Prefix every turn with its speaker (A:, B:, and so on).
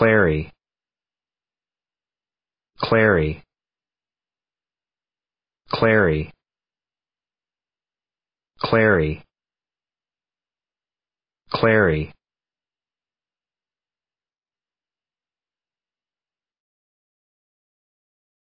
A: Clary. Clary. Clary. Clary. Clary.